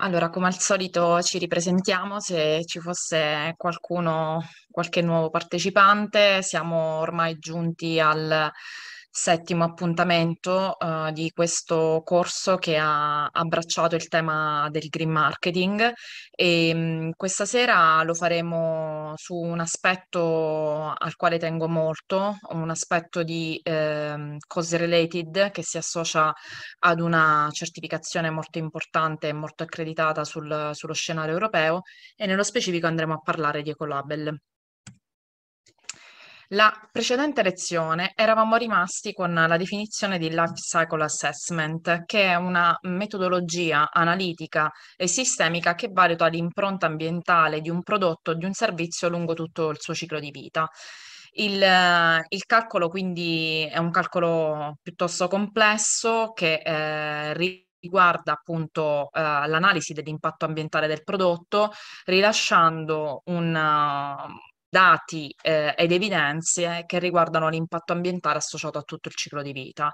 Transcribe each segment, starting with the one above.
Allora, come al solito ci ripresentiamo se ci fosse qualcuno, qualche nuovo partecipante. Siamo ormai giunti al settimo appuntamento uh, di questo corso che ha abbracciato il tema del green marketing e ehm, mh, questa sera lo faremo su un aspetto al quale tengo molto, un aspetto di eh, cause related che si associa ad una certificazione molto importante e molto accreditata sul, sullo scenario europeo e nello specifico andremo a parlare di Ecolabel. La precedente lezione eravamo rimasti con la definizione di Life Cycle Assessment, che è una metodologia analitica e sistemica che valuta l'impronta ambientale di un prodotto o di un servizio lungo tutto il suo ciclo di vita. Il, il, calcolo quindi è un calcolo piuttosto complesso che eh, riguarda appunto eh, l'analisi dell'impatto ambientale del prodotto rilasciando un, dati eh, ed evidenze che riguardano l'impatto ambientale associato a tutto il ciclo di vita.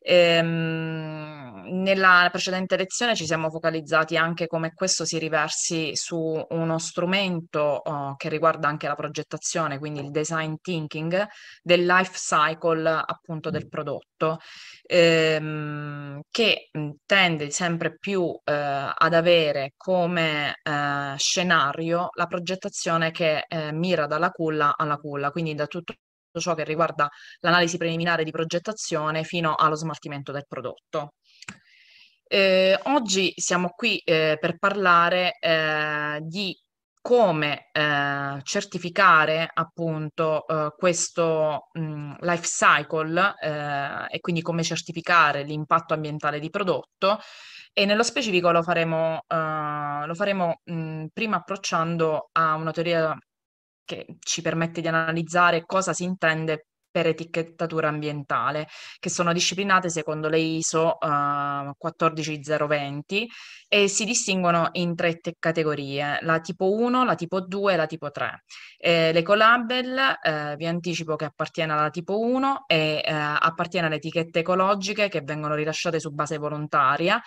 Ehm, nella precedente lezione ci siamo focalizzati anche come questo si riversi su uno strumento oh, che riguarda anche la progettazione, quindi il design thinking del life cycle appunto del mm. prodotto ehm, che mhmm, tende sempre più eh, ad avere come eh, scenario la progettazione che eh, mira dalla culla alla culla, quindi da tutto ciò che riguarda l'analisi preliminare di progettazione fino allo smaltimento del prodotto. Eh, oggi siamo qui eh, per parlare eh, di come eh, certificare appunto eh, questo mh, mm, life cycle eh, e quindi come certificare l'impatto ambientale di prodotto e nello specifico lo faremo, eh, lo faremo mh, mm, prima approcciando a una teoria che ci permette di analizzare cosa si intende per etichettatura ambientale, che sono disciplinate secondo le ISO ehm, uh, 14020 e si distinguono in tre te- categorie, la tipo 1, la tipo 2 e la tipo 3. Eh, L'ecolabel, eh, vi anticipo che appartiene alla tipo 1 e eh, appartiene alle etichette ecologiche che vengono rilasciate su base volontaria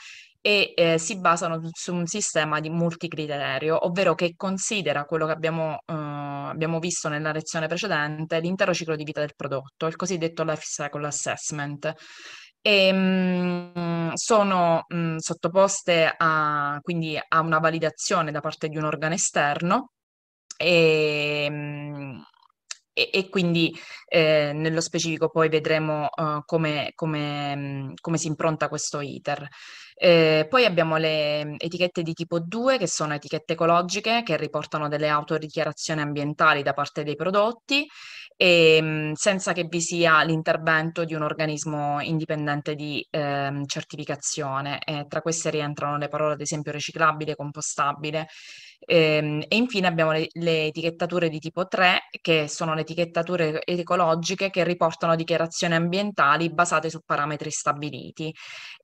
e eh, si basano su un sistema di multicriterio, ovvero che considera quello che abbiamo, eh, abbiamo, visto nella lezione precedente, l'intero ciclo di vita del prodotto, il cosiddetto life cycle assessment. E, ehm, mh, sono mh, mm, sottoposte a, quindi a una validazione da parte di un organo esterno e, ehm, mh, e, e, quindi eh, nello specifico poi vedremo uh, come, come, mm, come, si impronta questo iter. Eh, poi abbiamo le mhmm, etichette di tipo 2, che sono etichette ecologiche, che riportano delle autodichiarazioni ambientali da parte dei prodotti, e, ehm, senza che vi sia l'intervento di un organismo indipendente di eh, certificazione. E tra queste rientrano le parole, ad esempio, riciclabile, compostabile e, ehm, e infine abbiamo le, le, etichettature di tipo 3, che sono le etichettature ecologiche che riportano dichiarazioni ambientali basate su parametri stabiliti.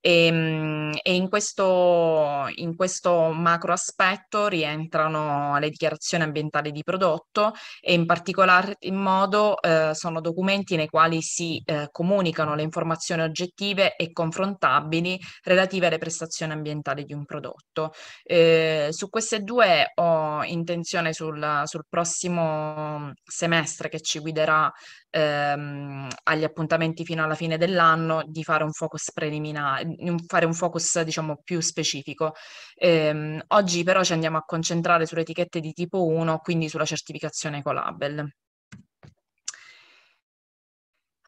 E, ehm, e in, questo, in questo macro aspetto rientrano le dichiarazioni ambientali di prodotto e in particolar in modo eh, sono documenti nei quali si eh, comunicano le informazioni oggettive e confrontabili relative alle prestazioni ambientali di un prodotto. Eh, su queste due ho intenzione sul, sul prossimo mm, semestre che ci guiderà ehm, agli appuntamenti fino alla fine dell'anno di fare un focus preliminare, fare un focus diciamo più specifico. Ehm, oggi però ci andiamo a concentrare sulle etichette di tipo 1, quindi sulla certificazione Ecolabel.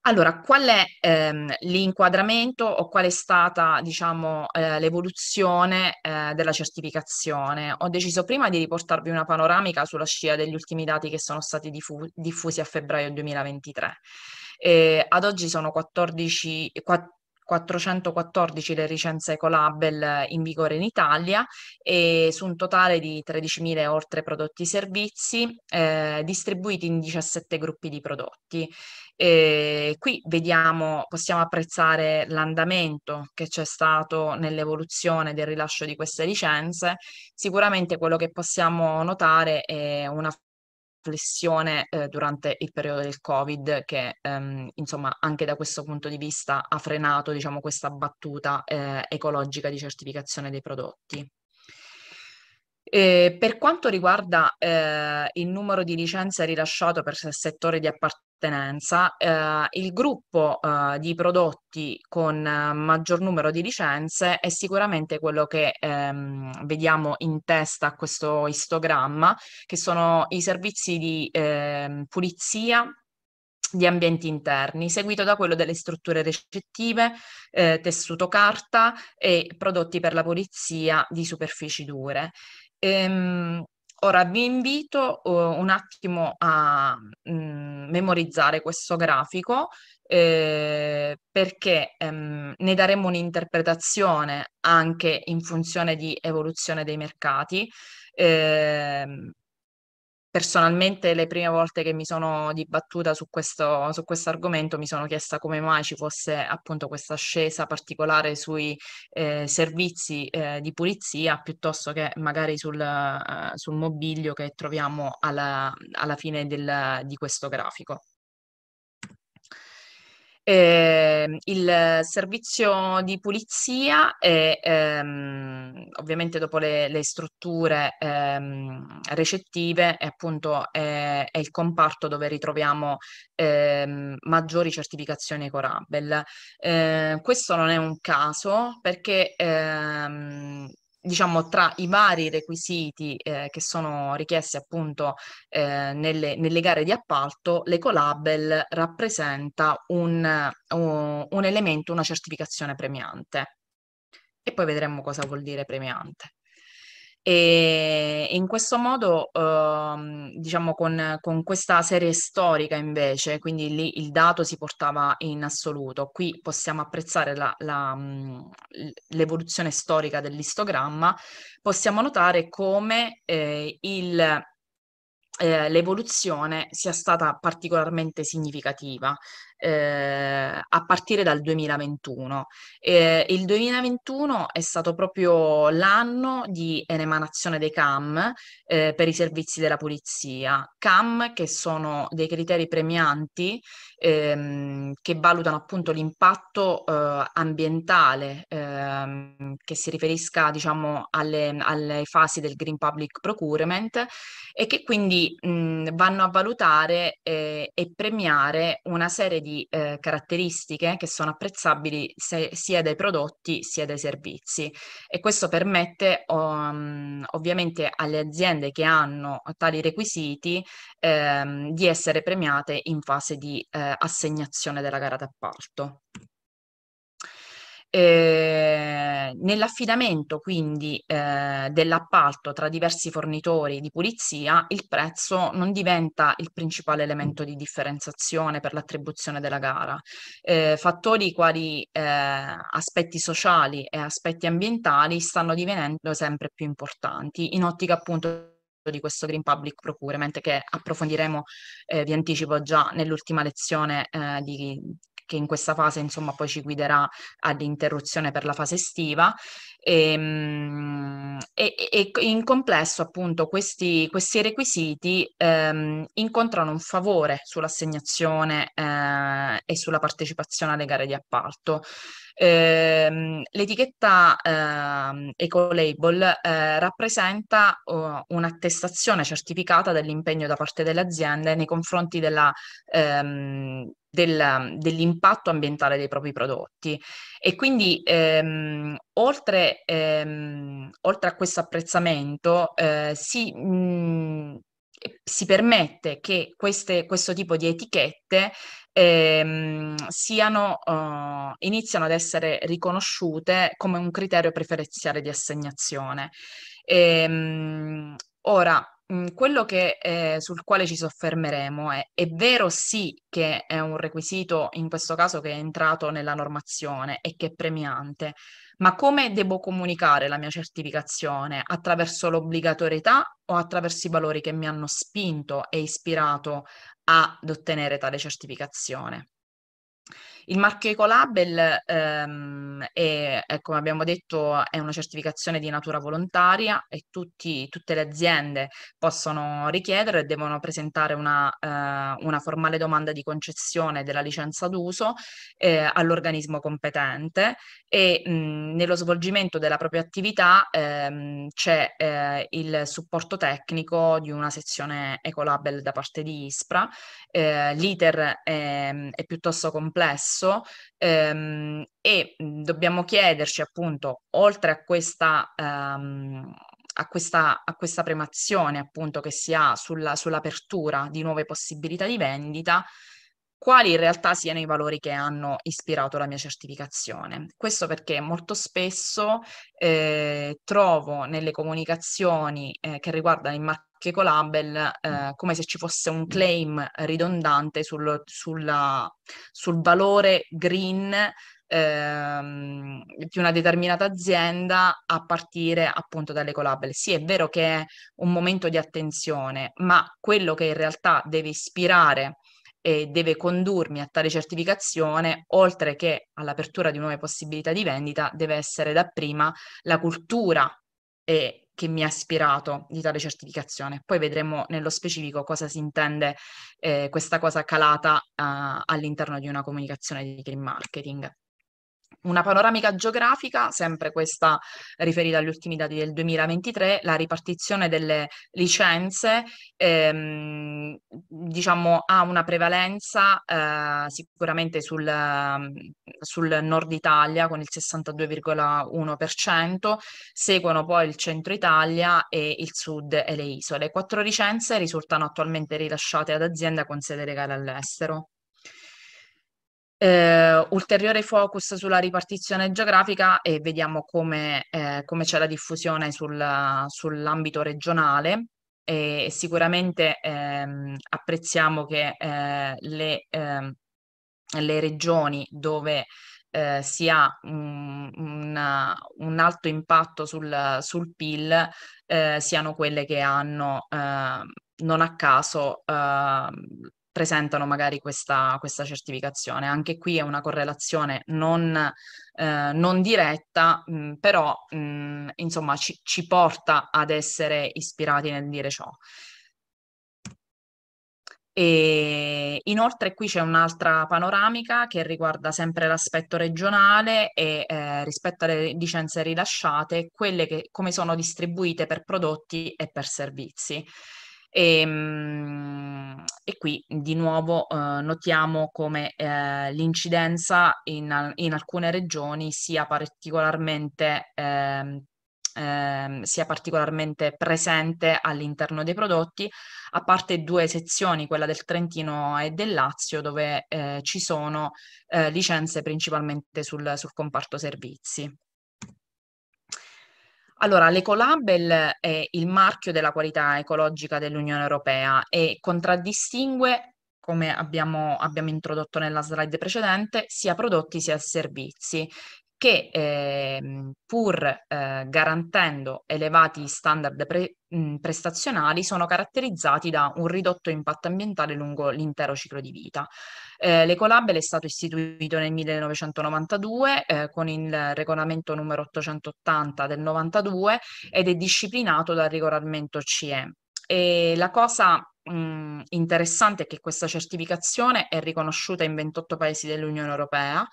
Allora, qual è ehm, l'inquadramento o qual è stata, diciamo, eh, l'evoluzione eh, della certificazione? Ho deciso prima di riportarvi una panoramica sulla scia degli ultimi dati che sono stati diffu- diffusi a febbraio 2023. Eh, ad oggi sono 14, 414 le licenze Ecolabel in vigore in Italia e su un totale di 13.000 oltre prodotti e servizi eh, distribuiti in 17 gruppi di prodotti. E qui vediamo, possiamo apprezzare l'andamento che c'è stato nell'evoluzione del rilascio di queste licenze. Sicuramente quello che possiamo notare è una flessione eh, durante il periodo del Covid che ehm, insomma anche da questo punto di vista ha frenato diciamo, questa battuta eh, ecologica di certificazione dei prodotti. Eh, per quanto riguarda eh, il numero di licenze rilasciato per settore di appart- appartenenza, eh, il gruppo eh, di prodotti con eh, maggior numero di licenze è sicuramente quello che ehm, vediamo in testa a questo istogramma, che sono i servizi di ehm, pulizia, di ambienti interni, seguito da quello delle strutture recettive, eh, tessuto carta e prodotti per la pulizia di superfici dure. Ehm, Ora vi invito uh, un attimo a mh, mm, memorizzare questo grafico eh, perché ehm, ne daremo un'interpretazione anche in funzione di evoluzione dei mercati. Eh, personalmente le prime volte che mi sono dibattuta su questo, su argomento mi sono chiesta come mai ci fosse appunto questa scesa particolare sui eh, servizi eh, di pulizia piuttosto che magari sul, uh, sul mobilio che troviamo alla, alla fine del, di questo grafico eh, il servizio di pulizia e ehm, ovviamente dopo le, le strutture ehm, recettive è appunto è, è, il comparto dove ritroviamo ehm, maggiori certificazioni Corabel. Eh, questo non è un caso perché ehm, diciamo, tra i vari requisiti eh, che sono richiesti appunto eh, nelle, nelle, gare di appalto, l'ecolabel rappresenta un, un, eh, un elemento, una certificazione premiante. E poi vedremo cosa vuol dire premiante. E in questo modo, ehm, diciamo, con, con, questa serie storica invece, quindi lì il dato si portava in assoluto. Qui possiamo apprezzare la, la, mhmm, l'evoluzione storica dell'istogramma, possiamo notare come eh, il, eh, l'evoluzione sia stata particolarmente significativa eh, a partire dal 2021. Eh, il 2021 è stato proprio l'anno di emanazione dei CAM eh, per i servizi della polizia. CAM che sono dei criteri premianti ehm, che valutano appunto l'impatto eh, ambientale ehm, che si riferisca diciamo alle, alle, fasi del Green Public Procurement e che quindi mh, vanno a valutare eh, e premiare una serie di di eh, caratteristiche che sono apprezzabili se, sia dai prodotti sia dai servizi e questo permette um, ovviamente alle aziende che hanno tali requisiti ehm, di essere premiate in fase di eh, assegnazione della gara d'appalto. Eh, nell'affidamento quindi eh, dell'appalto tra diversi fornitori di pulizia, il prezzo non diventa il principale elemento di differenziazione per l'attribuzione della gara. Eh, fattori quali eh, aspetti sociali e aspetti ambientali stanno divenendo sempre più importanti in ottica appunto di questo Green Public Procurement che approfondiremo, eh, vi anticipo già nell'ultima lezione eh, di, che in questa fase insomma poi ci guiderà all'interruzione per la fase estiva. Ehm, e, e, e in complesso appunto questi, questi requisiti ehm, incontrano un favore sull'assegnazione eh, e sulla partecipazione alle gare di appalto. Eh, l'etichetta eh, Ecolabel eh, rappresenta uh, un'attestazione certificata dell'impegno da parte delle aziende nei confronti della, ehm, del, dell'impatto ambientale dei propri prodotti. E quindi ehm, oltre, ehm, oltre, a questo apprezzamento eh, si, mh, si, permette che queste, questo tipo di etichette ehm, siano, eh, iniziano ad essere riconosciute come un criterio preferenziale di assegnazione. Ehm, ora, Mhmm, quello che, eh, sul quale ci soffermeremo è, è vero sì che è un requisito in questo caso che è entrato nella normazione e che è premiante, ma come devo comunicare la mia certificazione? Attraverso l'obbligatorietà o attraverso i valori che mi hanno spinto e ispirato ad ottenere tale certificazione? Il marchio Ecolabel, ehm, è, è, come abbiamo detto, è una certificazione di natura volontaria e tutti, tutte le aziende possono richiedere e devono presentare una, eh, una, formale domanda di concessione della licenza d'uso eh, all'organismo competente e mh, nello svolgimento della propria attività ehm, c'è eh, il supporto tecnico di una sezione Ecolabel da parte di ISPRA. Eh, l'iter è, è piuttosto complesso basso ehm, e mhmm, dobbiamo chiederci appunto, oltre a questa, ehm, a questa, a questa premazione appunto che si ha sulla, sull'apertura di nuove possibilità di vendita, quali in realtà siano i valori che hanno ispirato la mia certificazione. Questo perché molto spesso eh, trovo nelle comunicazioni eh, che riguardano il marketing Ecolabel eh, mm. come se ci fosse un mm. claim ridondante sul, sulla, sul valore green ehm, di una determinata azienda a partire appunto dalle collabel. Sì, è vero che è un momento di attenzione, ma quello che in realtà deve ispirare e deve condurmi a tale certificazione, oltre che all'apertura di nuove possibilità di vendita, deve essere dapprima la cultura eh, che mi ha ispirato di tale certificazione. Poi vedremo nello specifico cosa si intende eh, questa cosa calata eh, all'interno di una comunicazione di green marketing. Una panoramica geografica, sempre questa riferita agli ultimi dati del 2023, la ripartizione delle licenze ehm, diciamo, ha una prevalenza eh, sicuramente sul, sul, nord Italia con il 62,1%, seguono poi il centro Italia e il sud e le isole. Quattro licenze risultano attualmente rilasciate ad aziende con sede legale all'estero. Eh, ulteriore focus sulla ripartizione geografica e vediamo come, eh, come c'è la diffusione sul, sull'ambito regionale e sicuramente ehm, apprezziamo che eh, le, ehm, le regioni dove eh, si ha un, mm, un, un alto impatto sul, sul PIL eh, siano quelle che hanno eh, non a caso eh, presentano magari questa, questa certificazione. Anche qui è una correlazione non, eh, non diretta, mh, mm, però mh, mm, insomma ci, ci porta ad essere ispirati nel dire ciò. E inoltre qui c'è un'altra panoramica che riguarda sempre l'aspetto regionale e eh, rispetto alle licenze rilasciate, quelle che come sono distribuite per prodotti e per servizi. E, ehm, e qui di nuovo eh, notiamo come eh, l'incidenza in, in, alcune regioni sia particolarmente, eh, sia particolarmente presente all'interno dei prodotti, a parte due sezioni, quella del Trentino e del Lazio, dove eh, ci sono eh, licenze principalmente sul, sul comparto servizi. Allora, l'Ecolabel è il marchio della qualità ecologica dell'Unione Europea e contraddistingue, come abbiamo, abbiamo introdotto nella slide precedente, sia prodotti sia servizi che eh, pur eh, garantendo elevati standard pre- prestazionali sono caratterizzati da un ridotto impatto ambientale lungo l'intero ciclo di vita. Eh, L'Ecolabel è stato istituito nel 1992 eh, con il regolamento numero 880 del 92 ed è disciplinato dal regolamento CE. E la cosa mh, mhmm, interessante è che questa certificazione è riconosciuta in 28 paesi dell'Unione Europea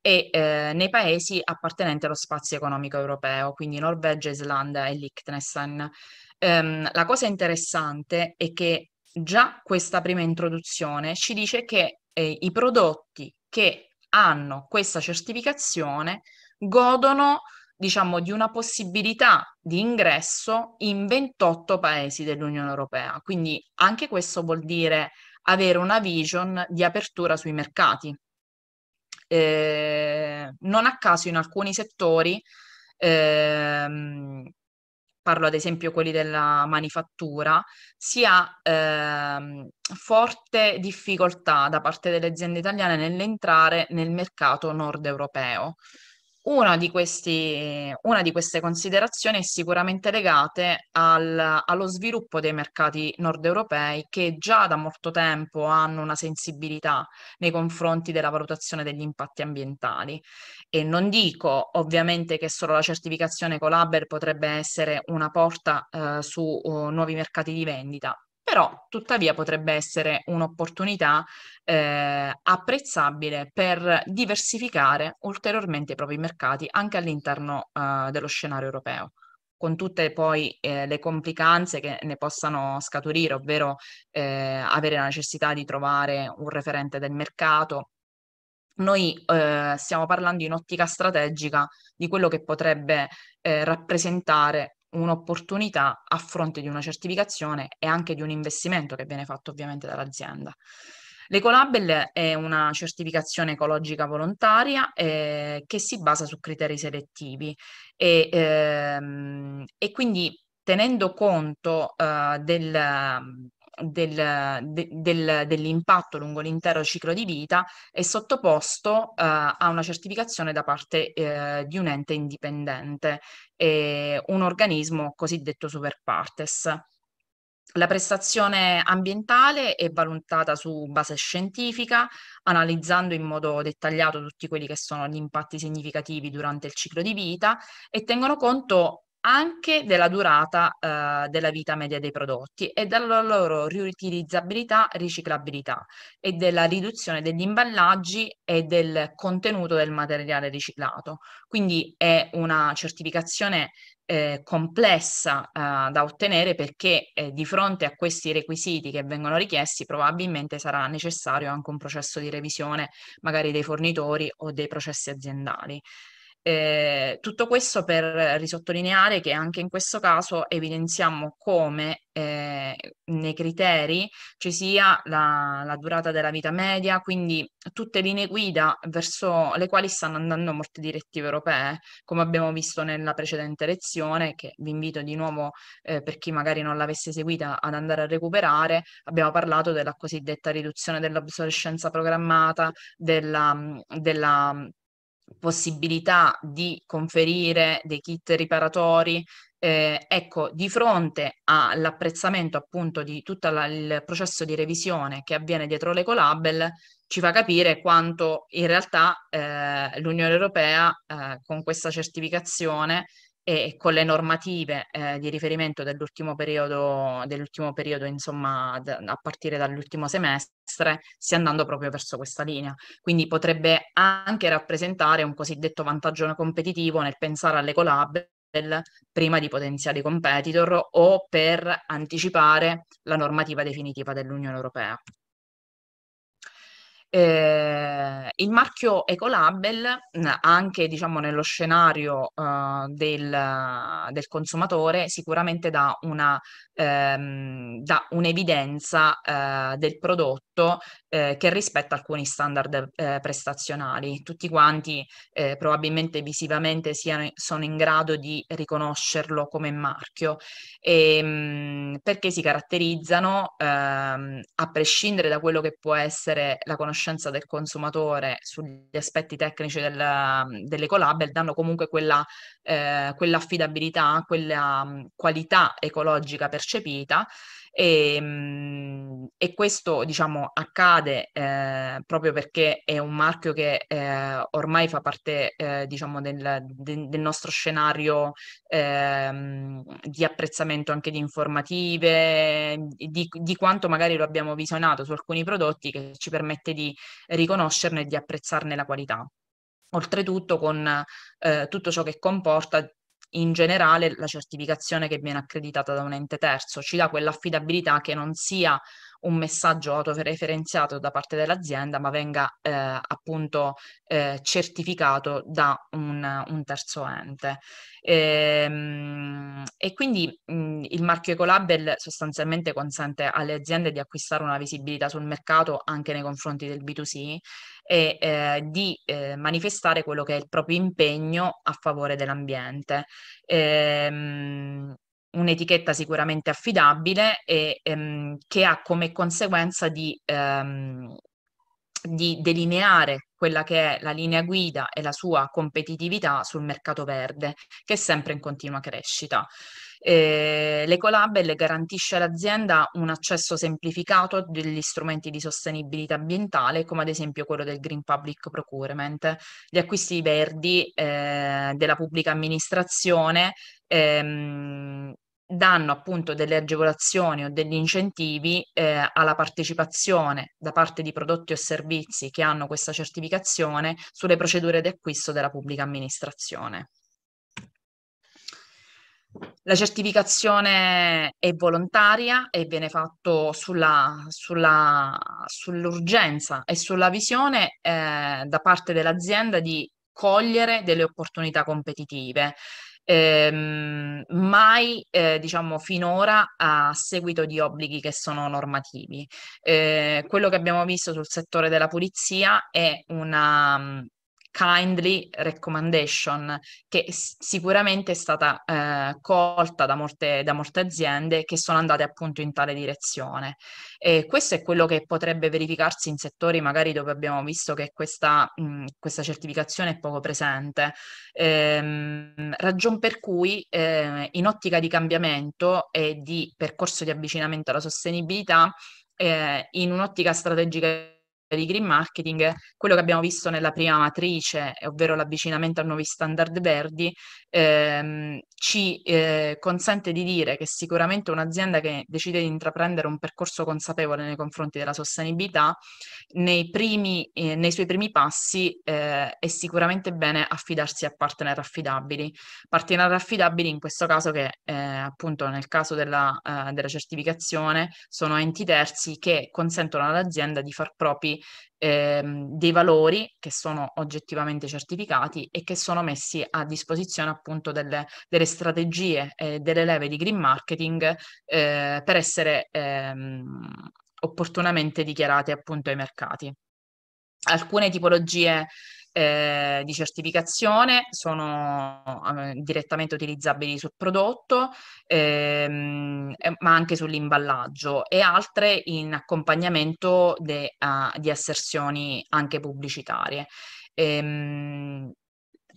e eh, nei paesi appartenenti allo spazio economico europeo, quindi Norvegia, Islanda e Liechtenstein. Ehm, la cosa interessante è che già questa prima introduzione ci dice che eh, i prodotti che hanno questa certificazione godono diciamo, di una possibilità di ingresso in 28 paesi dell'Unione Europea. Quindi anche questo vuol dire avere una vision di apertura sui mercati. Eh, non a caso in alcuni settori, ehm, parlo ad esempio quelli della manifattura, si ha ehm, forte difficoltà da parte delle aziende italiane nell'entrare nel mercato nord europeo. Una di, questi, una di queste considerazioni è sicuramente legata al, allo sviluppo dei mercati nord europei che già da molto tempo hanno una sensibilità nei confronti della valutazione degli impatti ambientali. E non dico ovviamente che solo la certificazione Colabel potrebbe essere una porta eh, su uh, nuovi mercati di vendita, però tuttavia potrebbe essere un'opportunità eh, apprezzabile per diversificare ulteriormente i propri mercati anche all'interno eh, dello scenario europeo con tutte poi eh, le complicanze che ne possano scaturire, ovvero eh, avere la necessità di trovare un referente del mercato, noi eh, stiamo parlando in ottica strategica di quello che potrebbe eh, rappresentare un'opportunità a fronte di una certificazione e anche di un investimento che viene fatto ovviamente dall'azienda. L'Ecolabel è una certificazione ecologica volontaria eh, che si basa su criteri selettivi e, ehm, e quindi tenendo conto eh, del, del, de, del, dell'impatto lungo l'intero ciclo di vita è sottoposto eh, a una certificazione da parte eh, di un ente indipendente, eh, un organismo cosiddetto super partes. La prestazione ambientale è valutata su base scientifica, analizzando in modo dettagliato tutti quelli che sono gli impatti significativi durante il ciclo di vita e tengono conto anche della durata eh, della vita media dei prodotti e della loro riutilizzabilità, riciclabilità e della riduzione degli imballaggi e del contenuto del materiale riciclato. Quindi è una certificazione eh, complessa eh, da ottenere perché eh, di fronte a questi requisiti che vengono richiesti probabilmente sarà necessario anche un processo di revisione magari dei fornitori o dei processi aziendali. Eh, tutto questo per risottolineare che anche in questo caso evidenziamo come eh, nei criteri ci sia la, la, durata della vita media, quindi tutte linee guida verso le quali stanno andando molte direttive europee, come abbiamo visto nella precedente lezione, che vi invito di nuovo eh, per chi magari non l'avesse seguita ad andare a recuperare, abbiamo parlato della cosiddetta riduzione dell'obsolescenza programmata, della, della possibilità di conferire dei kit riparatori. Eh, ecco, di fronte all'apprezzamento appunto di tutto la, il processo di revisione che avviene dietro le colabel, ci fa capire quanto in realtà eh, l'Unione Europea eh, con questa certificazione e con le normative eh, di riferimento dell'ultimo periodo, dell'ultimo periodo insomma, d- a partire dall'ultimo semestre, stia andando proprio verso questa linea. Quindi potrebbe anche rappresentare un cosiddetto vantaggio competitivo nel pensare alle collab prima di potenziali competitor o per anticipare la normativa definitiva dell'Unione Europea. Eh, il marchio Ecolabel, anche diciamo, nello scenario eh, del, del, consumatore, sicuramente dà, una, ehm, dà un'evidenza eh, del prodotto eh, che rispetta alcuni standard eh, prestazionali. Tutti quanti eh, probabilmente visivamente siano, sono in grado di riconoscerlo come marchio, e, ehm, mh, perché si caratterizzano, ehm, a prescindere da quello che può essere la conoscenza del consumatore sugli aspetti tecnici del, delle danno comunque quella, eh, quell'affidabilità, quella mh, qualità ecologica percepita e, ehm, e questo diciamo accade eh, proprio perché è un marchio che eh, ormai fa parte eh, diciamo del, del, nostro scenario eh, di apprezzamento anche di informative, di, di, quanto magari lo abbiamo visionato su alcuni prodotti che ci permette di riconoscerne e di apprezzarne la qualità oltretutto con eh, tutto ciò che comporta in generale la certificazione che viene accreditata da un ente terzo, ci dà quell'affidabilità che non sia un messaggio autoreferenziato da parte dell'azienda, ma venga eh, appunto eh, certificato da un, un terzo ente. E, ehm, e quindi mh, il marchio Ecolabel sostanzialmente consente alle aziende di acquistare una visibilità sul mercato anche nei confronti del B2C e eh, di eh, manifestare quello che è il proprio impegno a favore dell'ambiente. E, ehm, un'etichetta sicuramente affidabile e ehm, che ha come conseguenza di, ehm, di, delineare quella che è la linea guida e la sua competitività sul mercato verde, che è sempre in continua crescita. Eh, L'Ecolabel garantisce all'azienda un accesso semplificato degli strumenti di sostenibilità ambientale, come ad esempio quello del Green Public Procurement, gli acquisti verdi eh, della pubblica amministrazione, ehm, danno appunto delle agevolazioni o degli incentivi eh, alla partecipazione da parte di prodotti o servizi che hanno questa certificazione sulle procedure di acquisto della pubblica amministrazione. La certificazione è volontaria e viene fatto sulla, sulla, sull'urgenza e sulla visione eh, da parte dell'azienda di cogliere delle opportunità competitive ehm, mai eh, diciamo finora a seguito di obblighi che sono normativi. Eh, quello che abbiamo visto sul settore della pulizia è una Kindly Recommendation, che sicuramente è stata eh, colta da molte, da molte, aziende che sono andate appunto in tale direzione. E questo è quello che potrebbe verificarsi in settori magari dove abbiamo visto che questa, mh, questa certificazione è poco presente. Ehm, ragion per cui eh, in ottica di cambiamento e di percorso di avvicinamento alla sostenibilità, eh, in un'ottica strategica di green marketing, quello che abbiamo visto nella prima matrice, ovvero l'avvicinamento a nuovi standard verdi, ehm, ci eh, consente di dire che sicuramente un'azienda che decide di intraprendere un percorso consapevole nei confronti della sostenibilità, nei, primi, eh, nei suoi primi passi eh, è sicuramente bene affidarsi a partner affidabili. Partner affidabili in questo caso che eh, appunto nel caso della, eh, della certificazione sono enti terzi che consentono all'azienda di far propri quindi ehm, dei valori che sono oggettivamente certificati e che sono messi a disposizione appunto delle, delle strategie e eh, delle leve di green marketing eh, per essere ehm, opportunamente dichiarate appunto ai mercati. Alcune tipologie eh, di certificazione sono eh, direttamente utilizzabili sul prodotto, ehm, ma anche sull'imballaggio e altre in accompagnamento de, uh, di asserzioni anche pubblicitarie. Ehm,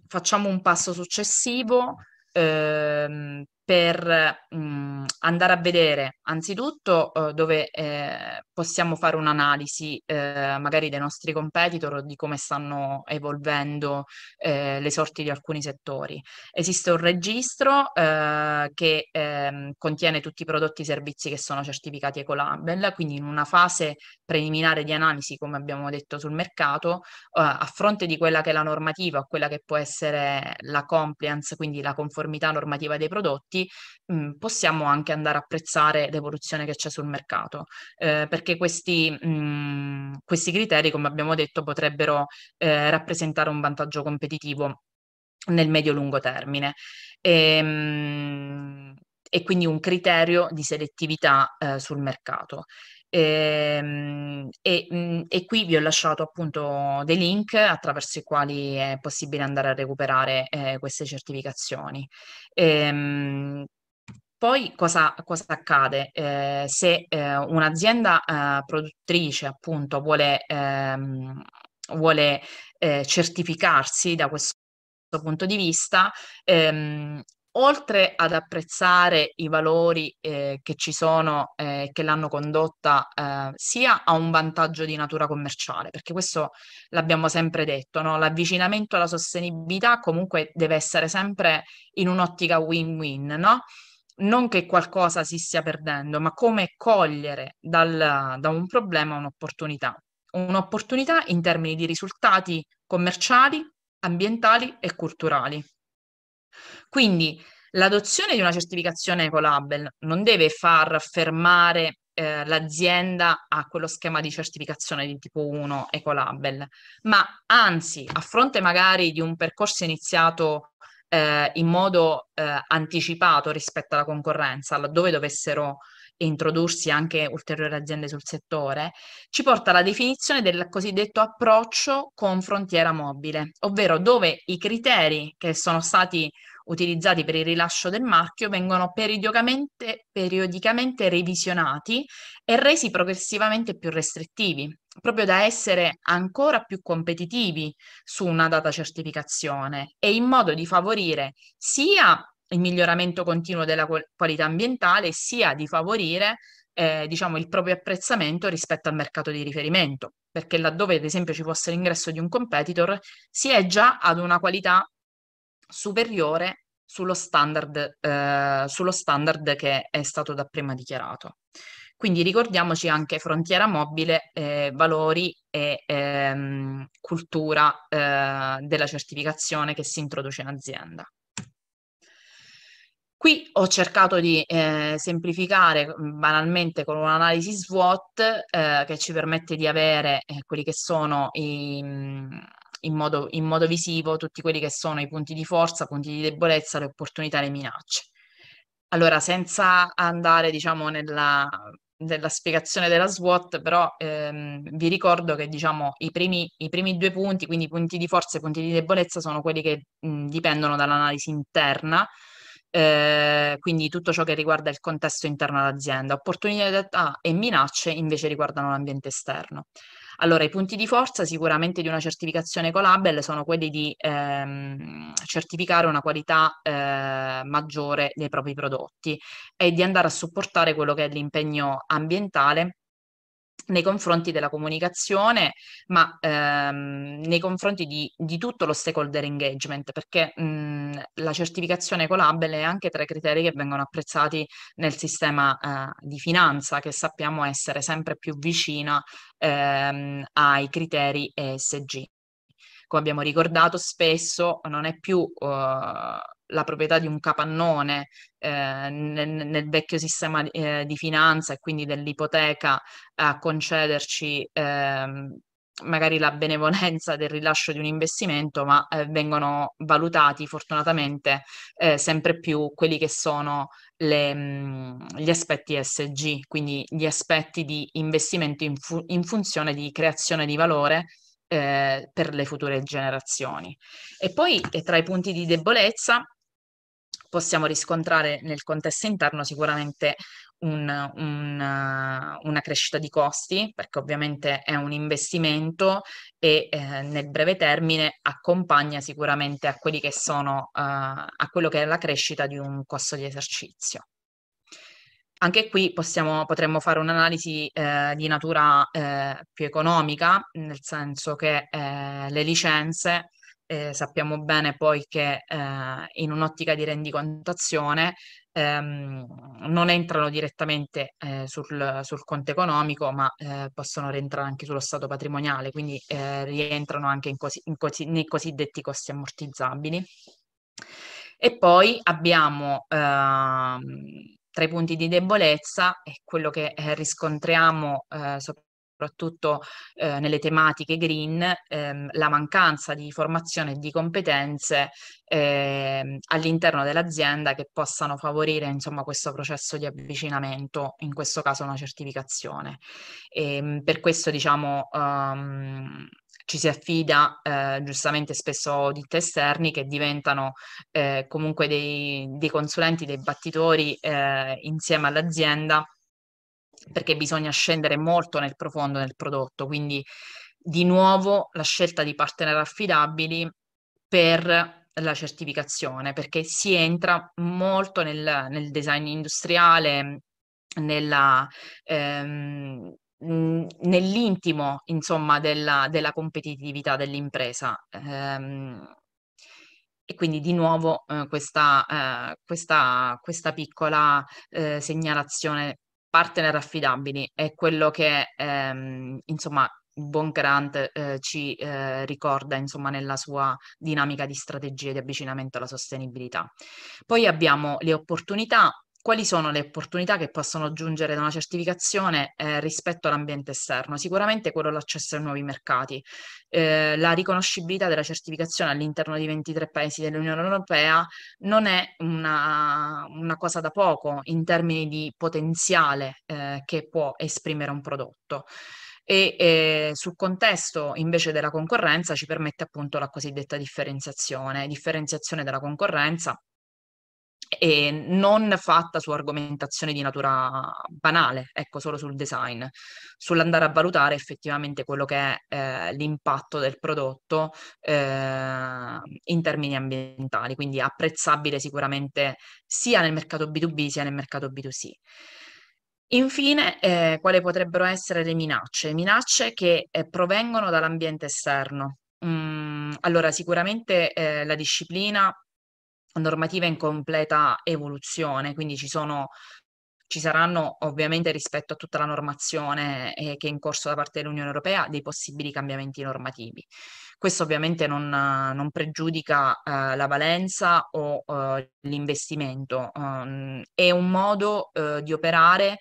facciamo un passo successivo ehm, per mh, mhmm, andare a vedere anzitutto eh, dove eh, possiamo fare un'analisi eh, magari dei nostri competitor o di come stanno evolvendo eh, le sorti di alcuni settori. Esiste un registro eh, che ehm, contiene tutti i prodotti e servizi che sono certificati Ecolabel, quindi in una fase preliminare di analisi, come abbiamo detto sul mercato, eh, a fronte di quella che è la normativa o quella che può essere la compliance, quindi la conformità normativa dei prodotti, prodotti, mh, mhmm, possiamo anche andare a apprezzare l'evoluzione che c'è sul mercato, eh, perché questi, mh, mhmm, questi, criteri, come abbiamo detto, potrebbero eh, rappresentare un vantaggio competitivo nel medio-lungo termine. E, ehm, mh, e quindi un criterio di selettività eh, sul mercato. Ehm, e, e, mhmm, e, qui vi ho lasciato appunto dei link attraverso i quali è possibile andare a recuperare eh, queste certificazioni. E, ehm, poi cosa, cosa accade? Eh, se eh, un'azienda eh, produttrice appunto vuole, ehm, vuole eh, certificarsi da questo punto di vista, ehm, oltre ad apprezzare i valori eh, che ci sono e eh, che l'hanno condotta eh, sia a un vantaggio di natura commerciale, perché questo l'abbiamo sempre detto, no? l'avvicinamento alla sostenibilità comunque deve essere sempre in un'ottica win-win, no? non che qualcosa si stia perdendo, ma come cogliere dal, da un problema un'opportunità. Un'opportunità in termini di risultati commerciali, ambientali e culturali. Quindi l'adozione di una certificazione Ecolabel non deve far fermare eh, l'azienda a quello schema di certificazione di tipo 1 Ecolabel, ma anzi, a fronte magari di un percorso iniziato eh, in modo eh, anticipato rispetto alla concorrenza, laddove dovessero introdursi anche ulteriori aziende sul settore, ci porta alla definizione del cosiddetto approccio con frontiera mobile, ovvero dove i criteri che sono stati utilizzati per il rilascio del marchio vengono periodicamente, periodicamente revisionati e resi progressivamente più restrittivi, proprio da essere ancora più competitivi su una data certificazione e in modo di favorire sia il miglioramento continuo della qualità ambientale, sia di favorire eh, diciamo, il proprio apprezzamento rispetto al mercato di riferimento, perché laddove ad esempio ci fosse l'ingresso di un competitor si è già ad una qualità superiore sullo standard, eh, sullo standard che è stato dapprima dichiarato. Quindi ricordiamoci anche frontiera mobile, eh, valori e ehm, cultura eh, della certificazione che si introduce in azienda. Qui ho cercato di eh, semplificare mm, banalmente con un'analisi SWOT eh, che ci permette di avere eh, quelli che sono i, mm, in modo, in modo visivo tutti quelli che sono i punti di forza, punti di debolezza, le opportunità, le minacce. Allora, senza andare, diciamo, nella, della spiegazione della SWOT, però ehm, vi ricordo che diciamo, i, primi, i, primi, due punti, quindi punti di forza e punti di debolezza, sono quelli che mh, dipendono dall'analisi interna, eh, quindi tutto ciò che riguarda il contesto interno all'azienda. Opportunità e minacce invece riguardano l'ambiente esterno. Allora, i punti di forza sicuramente di una certificazione Colabel sono quelli di ehm, certificare una qualità eh, maggiore dei propri prodotti e di andare a supportare quello che è l'impegno ambientale nei confronti della comunicazione, ma ehm, nei confronti di, di, tutto lo stakeholder engagement, perché mh, mhmm, la certificazione colabile è anche tra i criteri che vengono apprezzati nel sistema eh, di finanza, che sappiamo essere sempre più vicina ehm, ai criteri ESG. Come abbiamo ricordato spesso, non è più... Eh, la proprietà di un capannone eh, nel, nel, vecchio sistema eh, di finanza e quindi dell'ipoteca a concederci eh, magari la benevolenza del rilascio di un investimento, ma eh, vengono valutati fortunatamente eh, sempre più quelli che sono le, mh, mm, gli aspetti SG, quindi gli aspetti di investimento in, fu- in funzione di creazione di valore eh, per le future generazioni. E poi e tra i punti di debolezza possiamo riscontrare nel contesto interno sicuramente un, un, eh, una crescita di costi, perché ovviamente è un investimento e eh, nel breve termine accompagna sicuramente a, quelli che sono, eh, a quello che è la crescita di un costo di esercizio. Anche qui possiamo, potremmo fare un'analisi eh, di natura eh, più economica, nel senso che eh, le licenze eh, sappiamo bene poi che eh, in un'ottica di rendicontazione ehm, non entrano direttamente eh, sul, sul, conto economico, ma eh, possono rientrare anche sullo stato patrimoniale, quindi eh, rientrano anche in cosi, in cosi, nei cosiddetti costi ammortizzabili. E poi abbiamo ehm, tra i punti di debolezza e quello che eh, riscontriamo eh, soprattutto soprattutto eh, nelle tematiche green, ehm, la mancanza di formazione e di competenze ehm, all'interno dell'azienda che possano favorire insomma, questo processo di avvicinamento, in questo caso una certificazione. E, ehm, per questo diciamo, um, ci si affida eh, giustamente spesso a audit esterni che diventano eh, comunque dei, dei, consulenti, dei battitori eh, insieme all'azienda perché bisogna scendere molto nel profondo del prodotto, quindi di nuovo la scelta di partner affidabili per la certificazione, perché si entra molto nel, nel design industriale, nella, ehm, nell'intimo insomma, della, della, competitività dell'impresa. Ehm, e quindi di nuovo eh, questa, eh, questa, questa, piccola eh, segnalazione partner affidabili è quello che ehm, insomma Buon Grant eh, ci eh, ricorda insomma nella sua dinamica di strategie di avvicinamento alla sostenibilità. Poi abbiamo le opportunità quali sono le opportunità che possono giungere da una certificazione eh, rispetto all'ambiente esterno? Sicuramente quello l'accesso ai nuovi mercati, eh, la riconoscibilità della certificazione all'interno di 23 paesi dell'Unione Europea non è una, una cosa da poco in termini di potenziale eh, che può esprimere un prodotto e eh, sul contesto invece della concorrenza ci permette appunto la cosiddetta differenziazione, differenziazione della concorrenza e non fatta su argomentazioni di natura banale, ecco, solo sul design, sull'andare a valutare effettivamente quello che è eh, l'impatto del prodotto eh, in termini ambientali, quindi apprezzabile sicuramente sia nel mercato B2B sia nel mercato B2C. Infine, eh, quali potrebbero essere le minacce? Minacce che eh, provengono dall'ambiente esterno. Mm, allora, sicuramente eh, la disciplina normativa in completa evoluzione, quindi ci sono ci saranno ovviamente rispetto a tutta la normazione eh, che è in corso da parte dell'Unione Europea dei possibili cambiamenti normativi. Questo ovviamente non, non pregiudica eh, la valenza o eh, l'investimento, um, è un modo eh, di operare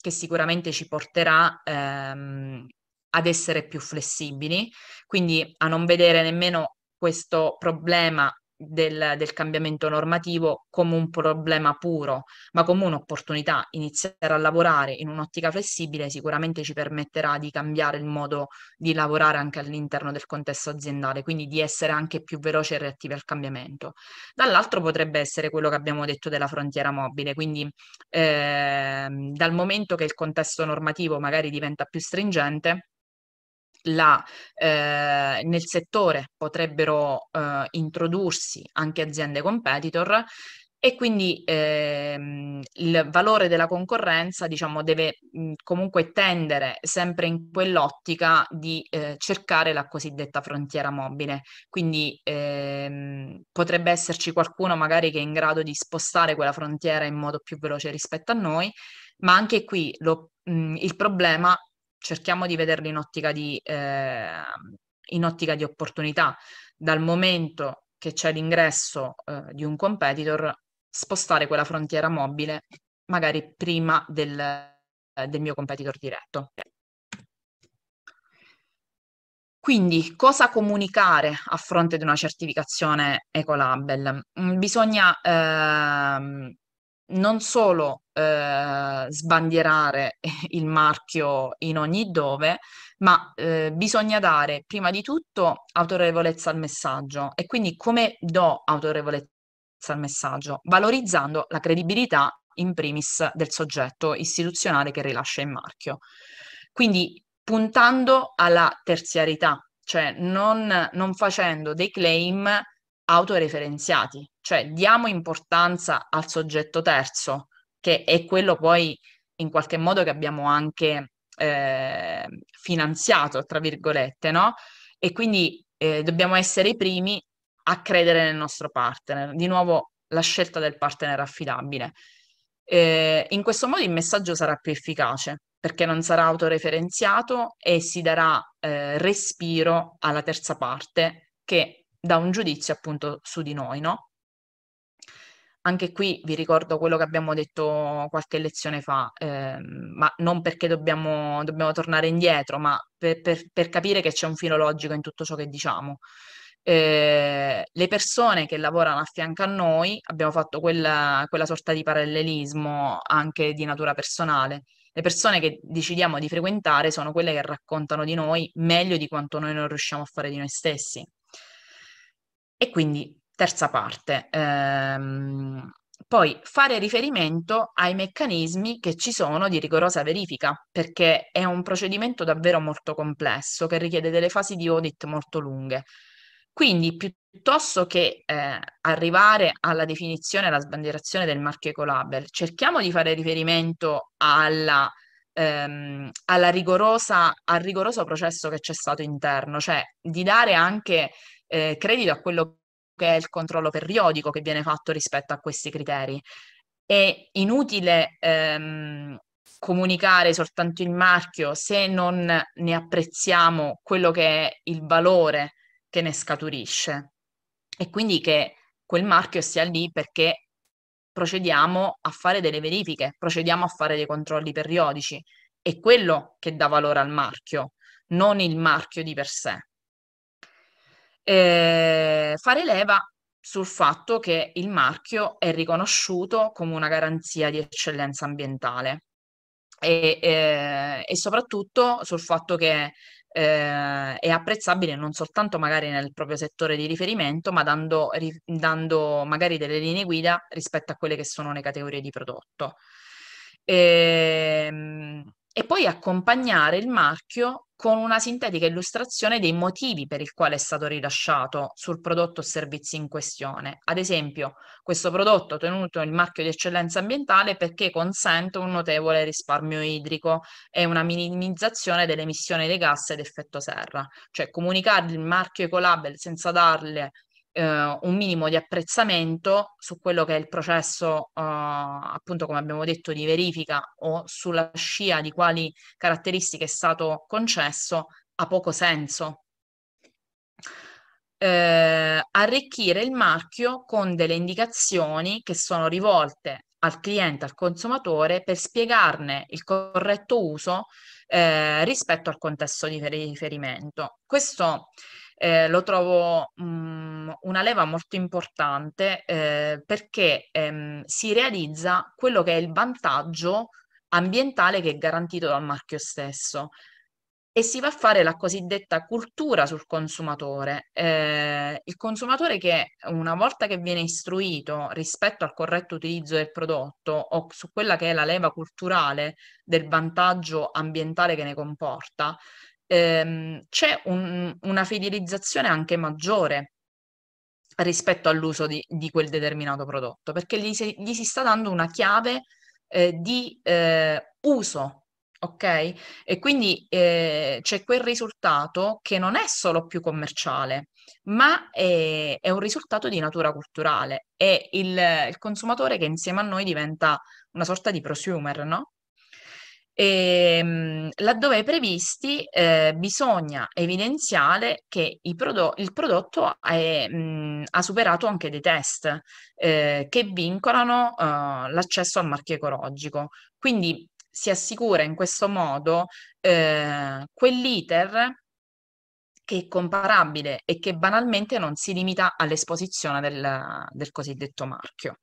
che sicuramente ci porterà ehm, ad essere più flessibili, quindi a non vedere nemmeno questo problema del, del, cambiamento normativo come un problema puro, ma come un'opportunità. Iniziare a lavorare in un'ottica flessibile sicuramente ci permetterà di cambiare il modo di lavorare anche all'interno del contesto aziendale, quindi di essere anche più veloci e reattivi al cambiamento. Dall'altro potrebbe essere quello che abbiamo detto della frontiera mobile, quindi eh, dal momento che il contesto normativo magari diventa più stringente, la, eh, nel settore potrebbero eh, introdursi anche aziende competitor e quindi ehm, il valore della concorrenza diciamo, deve mh, comunque tendere sempre in quell'ottica di eh, cercare la cosiddetta frontiera mobile. Quindi ehm, potrebbe esserci qualcuno magari che è in grado di spostare quella frontiera in modo più veloce rispetto a noi, ma anche qui lo, mh, il problema cerchiamo di vederli in ottica di, eh, in ottica di opportunità. Dal momento che c'è l'ingresso eh, di un competitor, spostare quella frontiera mobile magari prima del, eh, del mio competitor diretto. Quindi cosa comunicare a fronte di una certificazione Ecolabel? Mm, bisogna ehm, non solo eh, sbandierare il marchio in ogni dove, ma eh, bisogna dare prima di tutto autorevolezza al messaggio. E quindi come do autorevolezza al messaggio? Valorizzando la credibilità in primis del soggetto istituzionale che rilascia il marchio. Quindi puntando alla terziarità, cioè non, non facendo dei claim autoreferenziati, cioè diamo importanza al soggetto terzo, che è quello poi in qualche modo che abbiamo anche eh, finanziato, tra virgolette, no? E quindi eh, dobbiamo essere i primi a credere nel nostro partner. Di nuovo la scelta del partner affidabile. Eh, in questo modo il messaggio sarà più efficace perché non sarà autoreferenziato e si darà eh, respiro alla terza parte che dà un giudizio appunto su di noi, no? Anche qui vi ricordo quello che abbiamo detto qualche lezione fa, ehm, ma non perché dobbiamo, dobbiamo tornare indietro, ma per, per, per, capire che c'è un filo logico in tutto ciò che diciamo. Eh, le persone che lavorano a fianco a noi, abbiamo fatto quella, quella sorta di parallelismo anche di natura personale. Le persone che decidiamo di frequentare sono quelle che raccontano di noi meglio di quanto noi non riusciamo a fare di noi stessi. E quindi Terza parte. Ehm, poi fare riferimento ai meccanismi che ci sono di rigorosa verifica, perché è un procedimento davvero molto complesso che richiede delle fasi di audit molto lunghe. Quindi piuttosto che eh, arrivare alla definizione e alla sbandierazione del marchio Ecolabel, cerchiamo di fare riferimento alla, ehm, alla rigorosa, al rigoroso processo che c'è stato interno, cioè di dare anche eh, credito a quello che è il controllo periodico che viene fatto rispetto a questi criteri. È inutile ehm, comunicare soltanto il marchio se non ne apprezziamo quello che è il valore che ne scaturisce e quindi che quel marchio sia lì perché procediamo a fare delle verifiche, procediamo a fare dei controlli periodici. È quello che dà valore al marchio, non il marchio di per sé eh, fare leva sul fatto che il marchio è riconosciuto come una garanzia di eccellenza ambientale e, eh, e soprattutto sul fatto che eh, è apprezzabile non soltanto magari nel proprio settore di riferimento, ma dando, ri, dando, magari delle linee guida rispetto a quelle che sono le categorie di prodotto. E, ehm, e poi accompagnare il marchio con una sintetica illustrazione dei motivi per il quale è stato rilasciato sul prodotto o servizio in questione. Ad esempio, questo prodotto ha ottenuto il marchio di eccellenza ambientale perché consente un notevole risparmio idrico e una minimizzazione delle emissioni dei gas ed effetto serra. Cioè comunicare il marchio Ecolabel senza darle eh, un minimo di apprezzamento su quello che è il processo, eh, appunto come abbiamo detto, di verifica o sulla scia di quali caratteristiche è stato concesso, ha poco senso. Eh, arricchire il marchio con delle indicazioni che sono rivolte al cliente, al consumatore, per spiegarne il corretto uso eh, rispetto al contesto di riferimento. Questo eh, lo trovo mh, mm, una leva molto importante eh, perché ehm, si realizza quello che è il vantaggio ambientale che è garantito dal marchio stesso e si va a fare la cosiddetta cultura sul consumatore. Eh, il consumatore che una volta che viene istruito rispetto al corretto utilizzo del prodotto o su quella che è la leva culturale del vantaggio ambientale che ne comporta, ehm, c'è un, una fidelizzazione anche maggiore rispetto all'uso di, di quel determinato prodotto, perché gli si, gli si sta dando una chiave eh, di eh, uso ok? E quindi eh, c'è quel risultato che non è solo più commerciale, ma è, è un risultato di natura culturale. È il, il, consumatore che insieme a noi diventa una sorta di prosumer, no? E, ehm, laddove è previsti eh, bisogna evidenziare che prodo- il prodotto è, mh, ha superato anche dei test eh, che vincolano eh, l'accesso al marchio ecologico. Quindi si assicura in questo modo eh, quell'iter che è comparabile e che banalmente non si limita all'esposizione del, del cosiddetto marchio.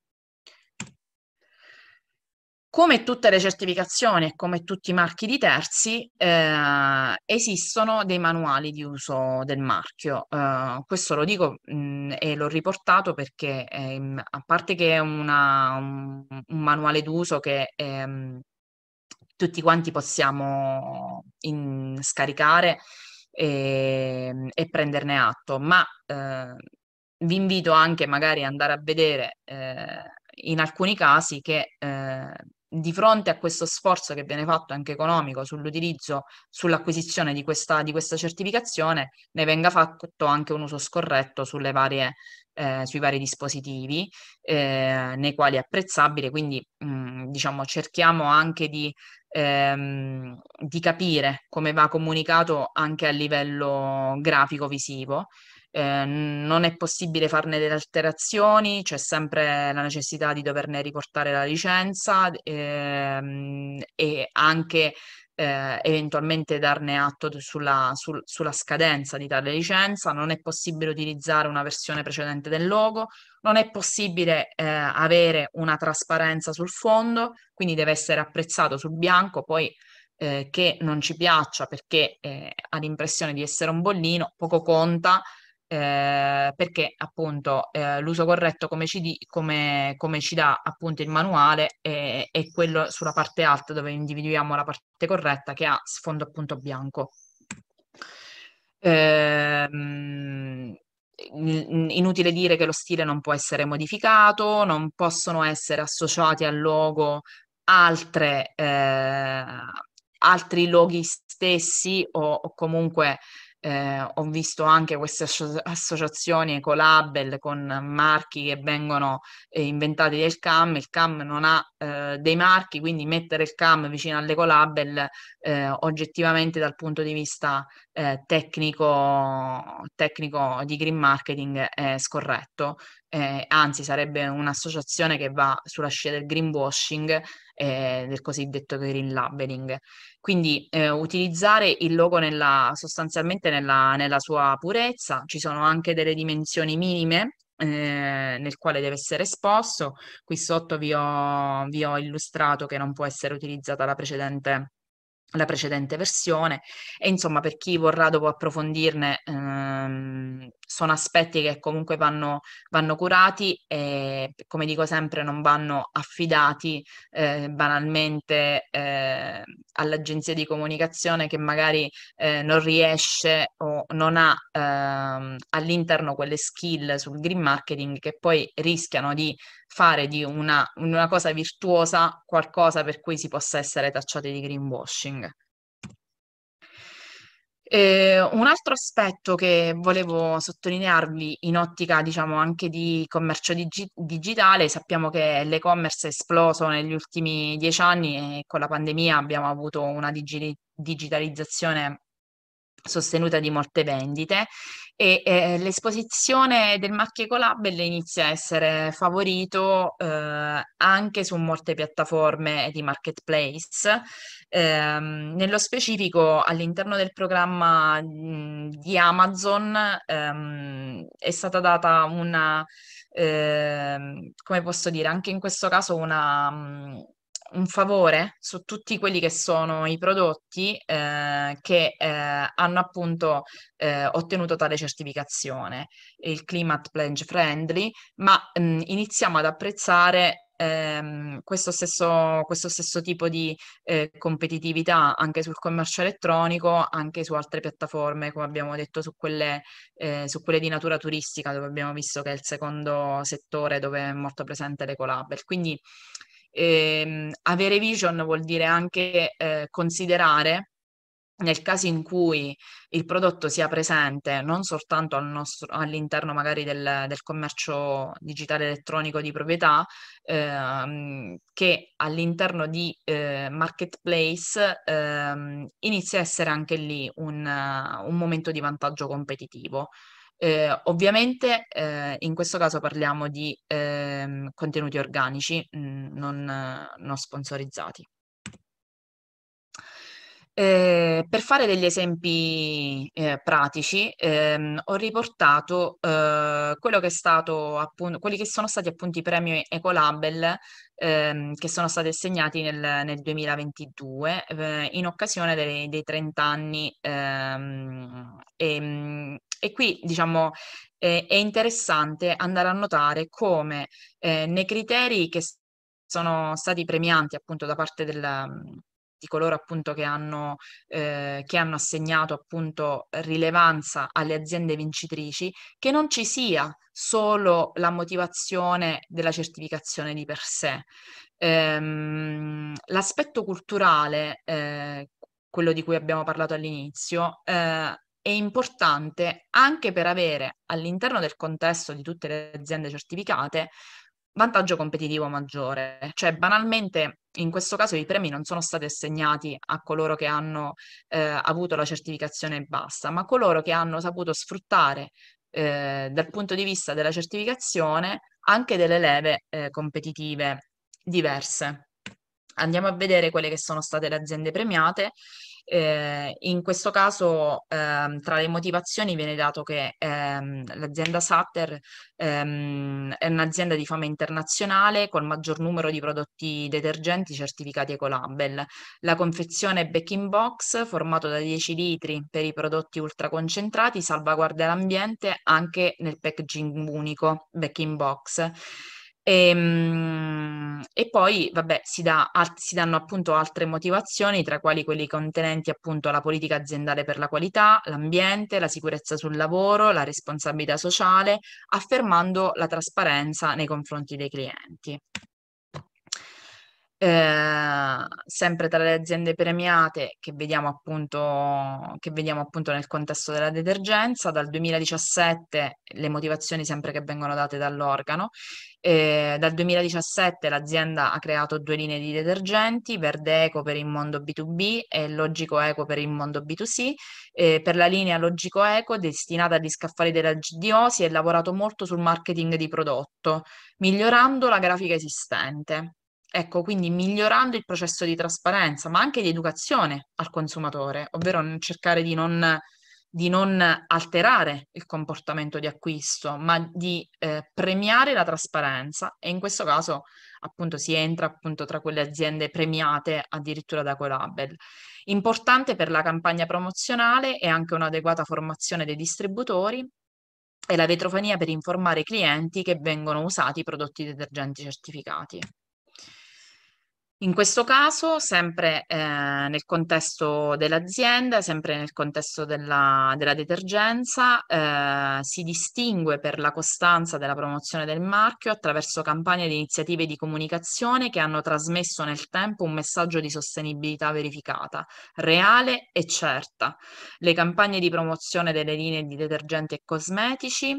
Come tutte le certificazioni e come tutti i marchi di terzi, eh, esistono dei manuali di uso del marchio. Eh, questo lo dico mh, mm, e l'ho riportato perché, ehm, a parte che è una, un, un, manuale d'uso che ehm, tutti quanti possiamo in, scaricare e, ehm, e, prenderne atto, ma eh, vi invito anche magari ad andare a vedere eh, in alcuni casi che eh, di fronte a questo sforzo che viene fatto anche economico sull'utilizzo, sull'acquisizione di questa, di questa certificazione, ne venga fatto anche un uso scorretto varie, eh, sui vari dispositivi eh, nei quali è apprezzabile. Quindi mh, mm, diciamo, cerchiamo anche di, ehm, di capire come va comunicato anche a livello grafico visivo eh, non è possibile farne delle alterazioni, c'è sempre la necessità di doverne riportare la licenza ehm, e anche eh, eventualmente darne atto sulla, sul, sulla, scadenza di tale licenza, non è possibile utilizzare una versione precedente del logo, non è possibile eh, avere una trasparenza sul fondo, quindi deve essere apprezzato sul bianco, poi eh, che non ci piaccia perché eh, ha l'impressione di essere un bollino, poco conta, eh, perché appunto eh, l'uso corretto come ci, di, come, come ci, dà appunto il manuale è, eh, è, quello sulla parte alta dove individuiamo la parte corretta che ha sfondo appunto bianco. Eh, inutile dire che lo stile non può essere modificato, non possono essere associati al logo altre, eh, altri loghi stessi o, o comunque eh, ho visto anche queste asso- associazioni ecolabel con marchi che vengono eh, inventati del CAM, il CAM non ha eh, dei marchi, quindi mettere il CAM vicino all'ecolabel eh, oggettivamente dal punto di vista eh, tecnico, tecnico di green marketing è scorretto eh, anzi sarebbe un'associazione che va sulla scia del greenwashing, eh, del cosiddetto green labeling. Quindi eh, utilizzare il logo nella, sostanzialmente nella, nella, sua purezza, ci sono anche delle dimensioni minime eh, nel quale deve essere esposto, qui sotto vi ho, vi ho illustrato che non può essere utilizzata la precedente la precedente versione e insomma per chi vorrà dopo approfondirne ehm, sono aspetti che comunque vanno, vanno, curati e come dico sempre non vanno affidati eh, banalmente eh, all'agenzia di comunicazione che magari eh, non riesce o non ha ehm, all'interno quelle skill sul green marketing che poi rischiano di fare di una, una cosa virtuosa qualcosa per cui si possa essere tacciati di greenwashing. Eh, un altro aspetto che volevo sottolinearvi in ottica, diciamo, anche di commercio digi- digitale, sappiamo che l'e-commerce è esploso negli ultimi dieci anni e con la pandemia abbiamo avuto una digi- digitalizzazione sostenuta di molte vendite e eh, l'esposizione del marchio Ecolabel inizia a essere favorito eh, anche su molte piattaforme di marketplace. Eh, nello specifico all'interno del programma mh, di Amazon ehm, è stata data una, ehm, come posso dire, anche in questo caso una... Mh, un favore su tutti quelli che sono i prodotti eh, che eh, hanno appunto eh, ottenuto tale certificazione, il Climate Pledge Friendly, ma mh, mm, iniziamo ad apprezzare ehm, questo, stesso, questo, stesso, tipo di eh, competitività anche sul commercio elettronico, anche su altre piattaforme, come abbiamo detto, su quelle, eh, su quelle di natura turistica, dove abbiamo visto che è il secondo settore dove è molto presente l'ecolabel. Quindi Ehm, avere vision vuol dire anche eh, considerare nel caso in cui il prodotto sia presente non soltanto al nostro, all'interno magari del, del, commercio digitale elettronico di proprietà, ehm, che all'interno di eh, marketplace ehm, inizia a essere anche lì un, un momento di vantaggio competitivo. Eh, ovviamente eh, in questo caso parliamo di ehm, contenuti organici mh, mm, non, non, sponsorizzati. Eh, per fare degli esempi eh, pratici ehm, ho riportato eh, che appunto, quelli che sono stati appunto i premi Ecolabel ehm, che sono stati assegnati nel, nel 2022 eh, in occasione dei, dei 30 anni ehm, e, mm, e qui, diciamo, eh, è interessante andare a notare come eh, nei criteri che sono stati premianti appunto da parte del, mhmm, di coloro appunto che hanno, eh, che hanno assegnato appunto rilevanza alle aziende vincitrici, che non ci sia solo la motivazione della certificazione di per sé. Ehm, l'aspetto culturale, eh, quello di cui abbiamo parlato all'inizio, eh, è importante anche per avere all'interno del contesto di tutte le aziende certificate vantaggio competitivo maggiore, cioè banalmente in questo caso i premi non sono stati assegnati a coloro che hanno eh, avuto la certificazione bassa, ma a coloro che hanno saputo sfruttare eh, dal punto di vista della certificazione anche delle leve eh, competitive diverse. Andiamo a vedere quelle che sono state le aziende premiate eh, in questo caso ehm, tra le motivazioni viene dato che ehm, l'azienda Sutter ehm, è un'azienda di fama internazionale col maggior numero di prodotti detergenti certificati Ecolabel. La confezione back in box, formato da 10 litri per i prodotti ultraconcentrati, salvaguarda l'ambiente anche nel packaging unico back in box. E, ehm, e poi, vabbè, si, dà, alt- si, danno appunto altre motivazioni, tra quali quelli contenenti appunto la politica aziendale per la qualità, l'ambiente, la sicurezza sul lavoro, la responsabilità sociale, affermando la trasparenza nei confronti dei clienti. Eh, sempre tra le aziende premiate che vediamo, appunto, che vediamo appunto nel contesto della detergenza, dal 2017 le motivazioni sempre che vengono date dall'organo eh, dal 2017 l'azienda ha creato due linee di detergenti, Verde Eco per il mondo B2B e Logico Eco per il mondo B2C. Eh, per la linea Logico Eco, destinata agli scaffali della GDO, si è lavorato molto sul marketing di prodotto, migliorando la grafica esistente. Ecco, quindi migliorando il processo di trasparenza, ma anche di educazione al consumatore, ovvero cercare di non di non alterare il comportamento di acquisto, ma di eh, premiare la trasparenza e in questo caso appunto si entra appunto tra quelle aziende premiate addirittura da Colabel. Importante per la campagna promozionale è anche un'adeguata formazione dei distributori e la vetrofania per informare i clienti che vengono usati i prodotti detergenti certificati. In questo caso, sempre eh, nel contesto dell'azienda, sempre nel contesto della, della detergenza, eh, si distingue per la costanza della promozione del marchio attraverso campagne di iniziative di comunicazione che hanno trasmesso nel tempo un messaggio di sostenibilità verificata, reale e certa. Le campagne di promozione delle linee di detergenti e cosmetici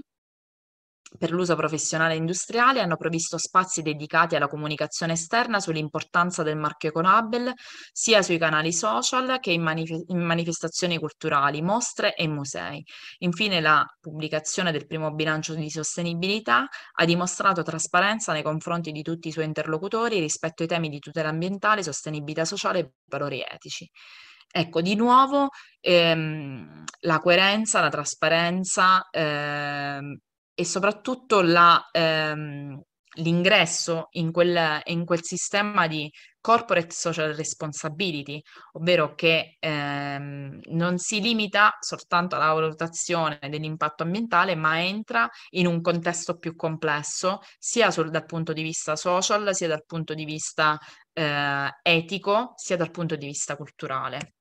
per l'uso professionale e industriale hanno previsto spazi dedicati alla comunicazione esterna sull'importanza del marchio Conabel, sia sui canali social che in, manif- in, manifestazioni culturali, mostre e musei. Infine la pubblicazione del primo bilancio di sostenibilità ha dimostrato trasparenza nei confronti di tutti i suoi interlocutori rispetto ai temi di tutela ambientale, sostenibilità sociale e valori etici. Ecco, di nuovo ehm, la coerenza, la trasparenza, ehm, e soprattutto la, ehm, l'ingresso in quel, in quel, sistema di corporate social responsibility, ovvero che ehm, non si limita soltanto alla valutazione dell'impatto ambientale, ma entra in un contesto più complesso, sia sul, dal punto di vista social, sia dal punto di vista eh, etico, sia dal punto di vista culturale.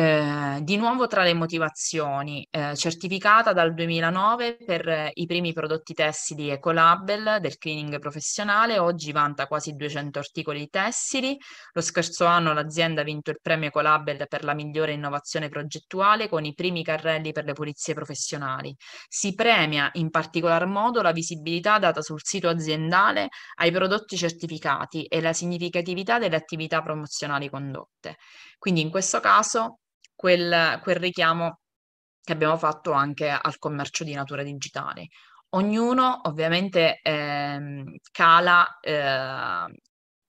Eh, di nuovo tra le motivazioni, eh, certificata dal 2009 per eh, i primi prodotti tessili Ecolabel del cleaning professionale, oggi vanta quasi 200 articoli tessili. Lo scorso anno l'azienda ha vinto il premio Ecolabel per la migliore innovazione progettuale con i primi carrelli per le pulizie professionali. Si premia in particolar modo la visibilità data sul sito aziendale ai prodotti certificati e la significatività delle attività promozionali condotte. Quindi in questo caso quel, quel richiamo che abbiamo fatto anche al commercio di natura digitale. Ognuno ovviamente eh, cala eh,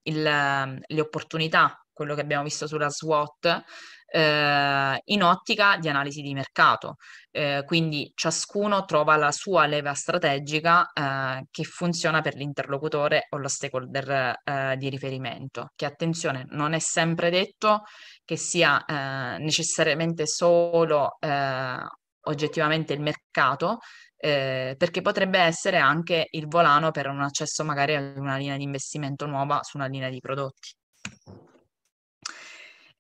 il, le opportunità, quello che abbiamo visto sulla SWOT, eh, in ottica di analisi di mercato. Eh, quindi ciascuno trova la sua leva strategica eh, che funziona per l'interlocutore o lo stakeholder eh, di riferimento, che attenzione, non è sempre detto che sia eh, necessariamente solo eh, oggettivamente il mercato, eh, perché potrebbe essere anche il volano per un accesso magari ad una linea di investimento nuova su una linea di prodotti.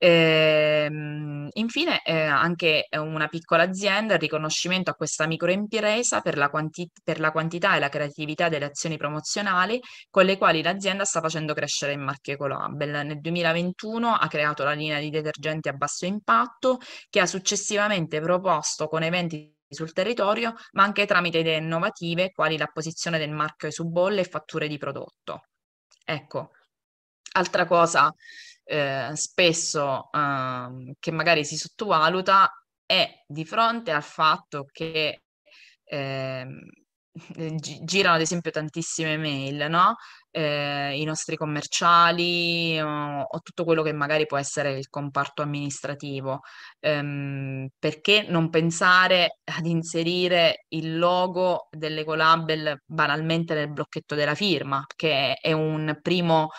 Ehm, infine, eh, anche eh, una piccola azienda, il riconoscimento a questa microimpresa per la, quanti- per la quantità e la creatività delle azioni promozionali con le quali l'azienda sta facendo crescere il marchio Ecolabel. Nel 2021 ha creato la linea di detergenti a basso impatto che ha successivamente proposto con eventi sul territorio, ma anche tramite idee innovative quali l'apposizione del marchio su bolle e fatture di prodotto. Ecco, Altra cosa eh, spesso eh, che magari si sottovaluta è di fronte al fatto che ehm, eh, girano ad esempio tantissime mail, no? eh, i nostri commerciali o, o, tutto quello che magari può essere il comparto amministrativo. Ehm, perché non pensare ad inserire il logo dell'Ecolabel banalmente nel blocchetto della firma, che è un primo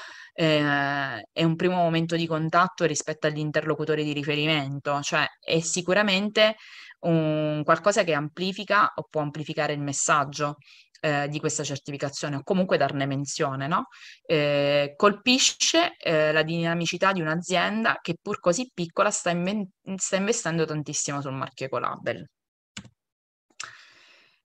eh, è un primo momento di contatto rispetto agli interlocutori di riferimento, cioè è sicuramente un, qualcosa che amplifica o può amplificare il messaggio eh, di questa certificazione o comunque darne menzione, no? eh, colpisce eh, la dinamicità di un'azienda che pur così piccola sta, inve- sta investendo tantissimo sul marchio Ecolabel.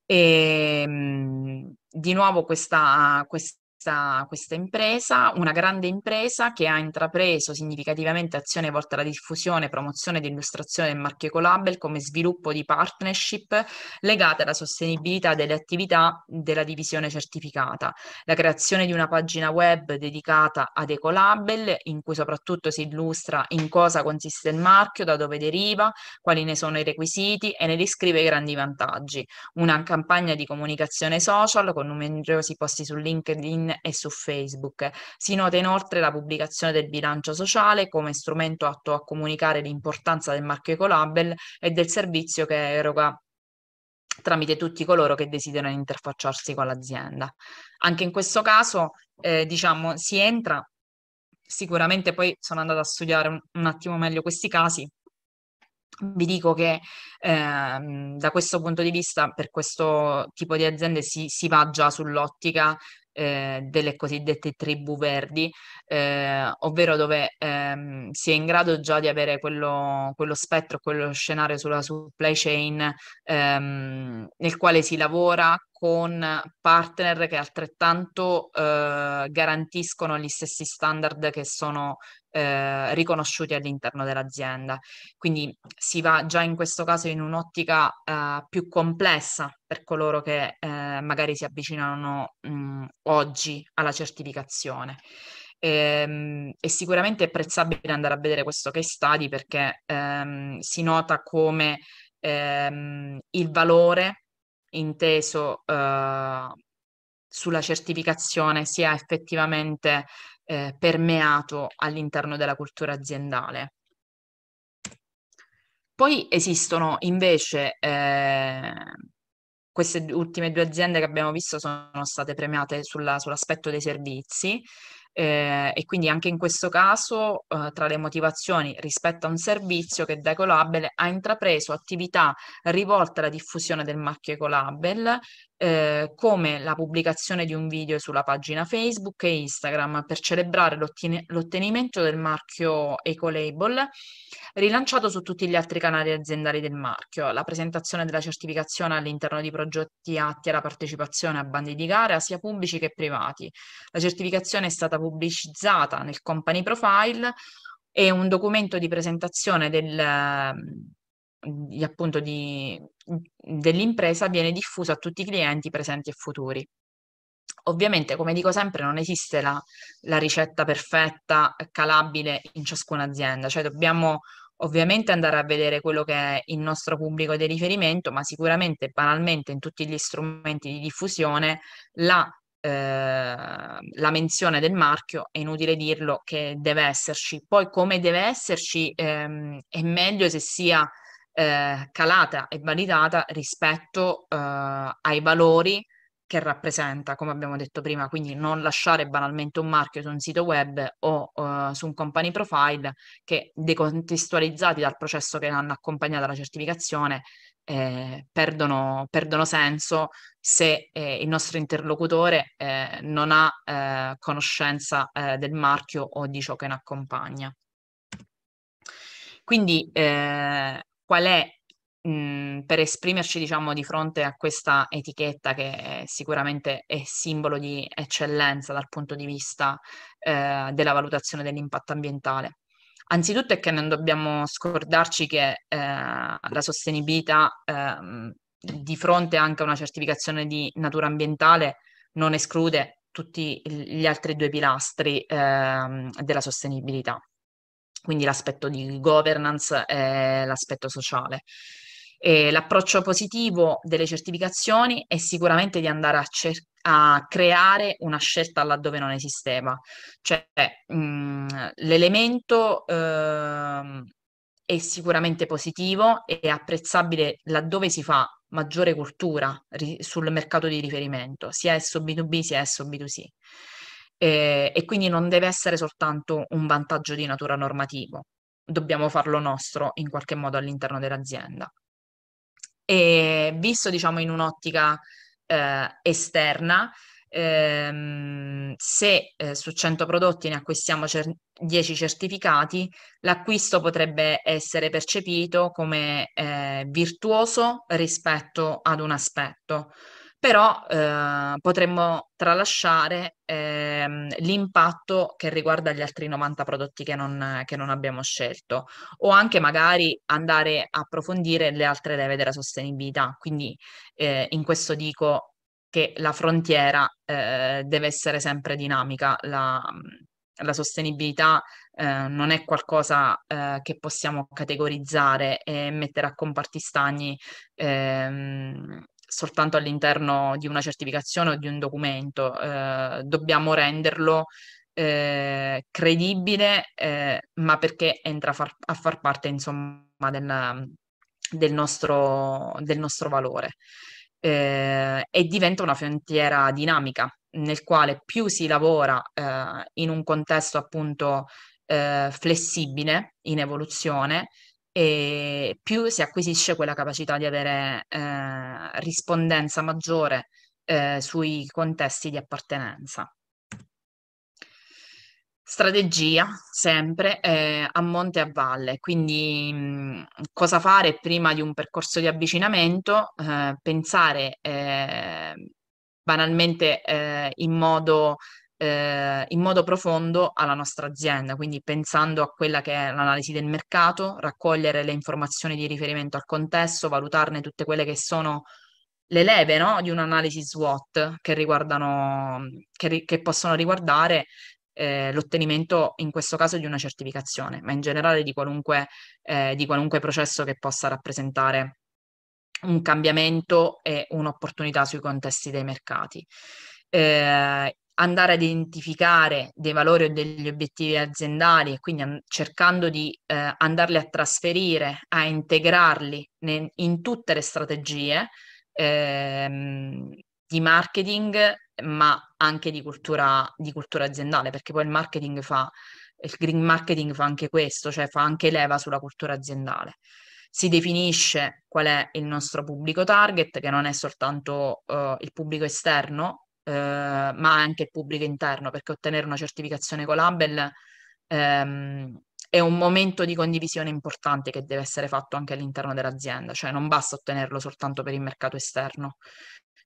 E, ehm, di nuovo questa, questa questa, questa impresa, una grande impresa che ha intrapreso significativamente azioni volte alla diffusione, promozione ed illustrazione del marchio Ecolabel come sviluppo di partnership legate alla sostenibilità delle attività della divisione certificata, la creazione di una pagina web dedicata ad Ecolabel in cui soprattutto si illustra in cosa consiste il marchio, da dove deriva, quali ne sono i requisiti e ne descrive i grandi vantaggi, una campagna di comunicazione social con numerosi posti su LinkedIn e su Facebook. Si nota inoltre la pubblicazione del bilancio sociale come strumento atto a comunicare l'importanza del marchio Ecolabel e del servizio che eroga tramite tutti coloro che desiderano interfacciarsi con l'azienda. Anche in questo caso, eh, diciamo, si entra, sicuramente poi sono andata a studiare un, un attimo meglio questi casi, vi dico che eh, da questo punto di vista, per questo tipo di aziende si, si va già sull'ottica eh, delle cosiddette tribù verdi, eh, ovvero dove ehm, si è in grado già di avere quello, quello spettro, quello scenario sulla supply chain ehm, nel quale si lavora con partner che altrettanto eh, garantiscono gli stessi standard che sono eh, riconosciuti all'interno dell'azienda. Quindi si va già in questo caso in un'ottica eh, più complessa per coloro che eh, magari si avvicinano mh, oggi alla certificazione. E, ehm, e, sicuramente apprezzabile andare a vedere questo case study perché ehm, si nota come ehm, il valore inteso eh, sulla certificazione sia effettivamente eh, permeato all'interno della cultura aziendale. Poi esistono invece eh, queste ultime due aziende che abbiamo visto sono state premiate sulla, sull'aspetto dei servizi, eh, e quindi anche in questo caso eh, tra le motivazioni rispetto a un servizio che da Ecolabel ha intrapreso attività rivolte alla diffusione del marchio Ecolabel eh, come la pubblicazione di un video sulla pagina Facebook e Instagram per celebrare l'ottenimento del marchio Ecolabel, rilanciato su tutti gli altri canali aziendali del marchio, la presentazione della certificazione all'interno di progetti atti alla partecipazione a bandi di gara, sia pubblici che privati. La certificazione è stata pubblicizzata nel company profile e un documento di presentazione del di, appunto di, mhmm, dell'impresa viene diffuso a tutti i clienti presenti e futuri. Ovviamente, come dico sempre, non esiste la, la ricetta perfetta, eh, calabile in ciascuna azienda, cioè dobbiamo ovviamente andare a vedere quello che è il nostro pubblico di riferimento, ma sicuramente banalmente in tutti gli strumenti di diffusione la, eh, la menzione del marchio, è inutile dirlo, che deve esserci. Poi come deve esserci ehm, è meglio se sia eh, calata e validata rispetto eh, ai valori che rappresenta, come abbiamo detto prima, quindi non lasciare banalmente un marchio su un sito web o uh, su un company profile che decontestualizzati dal processo che hanno accompagnato la certificazione eh, perdono, perdono, senso se eh, il nostro interlocutore eh, non ha eh, conoscenza eh, del marchio o di ciò che ne accompagna. Quindi eh, qual è, mh, mhmm, per esprimerci diciamo di fronte a questa etichetta che sicuramente è simbolo di eccellenza dal punto di vista eh, della valutazione dell'impatto ambientale? Anzitutto è che non dobbiamo scordarci che eh, la sostenibilità eh, di fronte anche a una certificazione di natura ambientale non esclude tutti gli altri due pilastri eh, della sostenibilità quindi l'aspetto di governance e l'aspetto sociale. E l'approccio positivo delle certificazioni è sicuramente di andare a, cer- a creare una scelta laddove non esisteva, cioè mh, mm, l'elemento eh, è sicuramente positivo e apprezzabile laddove si fa maggiore cultura ri- sul mercato di riferimento, sia esso B2B sia esso B2C e, ehm, e quindi non deve essere soltanto un vantaggio di natura normativo, dobbiamo farlo nostro in qualche modo all'interno dell'azienda. E ehm, visto diciamo in un'ottica eh, esterna, ehm, se eh, su 100 prodotti ne acquistiamo cer- 10 certificati, l'acquisto potrebbe essere percepito come eh, virtuoso rispetto ad un aspetto però eh, potremmo tralasciare ehm, l'impatto che riguarda gli altri 90 prodotti che non, che non, abbiamo scelto o anche magari andare a approfondire le altre leve della sostenibilità. Quindi eh, in questo dico che la frontiera eh, deve essere sempre dinamica, la, la sostenibilità eh, non è qualcosa eh, che possiamo categorizzare e mettere a comparti stagni ehm, soltanto all'interno di una certificazione o di un documento, eh, dobbiamo renderlo eh, credibile, eh, ma perché entra far, a far parte insomma del, del, nostro, del nostro, valore. Eh, e diventa una frontiera dinamica nel quale più si lavora eh, in un contesto appunto eh, flessibile, in evoluzione, e più si acquisisce quella capacità di avere eh, rispondenza maggiore eh, sui contesti di appartenenza. Strategia sempre eh, a monte e a valle, quindi mh, mm, cosa fare prima di un percorso di avvicinamento? Eh, pensare eh, banalmente eh, in modo eh, in modo profondo alla nostra azienda, quindi pensando a quella che è l'analisi del mercato, raccogliere le informazioni di riferimento al contesto, valutarne tutte quelle che sono le leve no? di un'analisi SWOT che, riguardano, che, ri- che possono riguardare eh, l'ottenimento in questo caso di una certificazione, ma in generale di qualunque, eh, di qualunque processo che possa rappresentare un cambiamento e un'opportunità sui contesti dei mercati. Eh, andare a identificare dei valori o degli obiettivi aziendali e quindi cercando di eh, andarli a trasferire, a integrarli ne- in tutte le strategie ehm, di marketing, ma anche di cultura, di cultura aziendale, perché poi il marketing fa, il green marketing fa anche questo, cioè fa anche leva sulla cultura aziendale si definisce qual è il nostro pubblico target, che non è soltanto uh, il pubblico esterno, eh, ma anche il pubblico interno, perché ottenere una certificazione Colabel ehm, è un momento di condivisione importante che deve essere fatto anche all'interno dell'azienda, cioè non basta ottenerlo soltanto per il mercato esterno.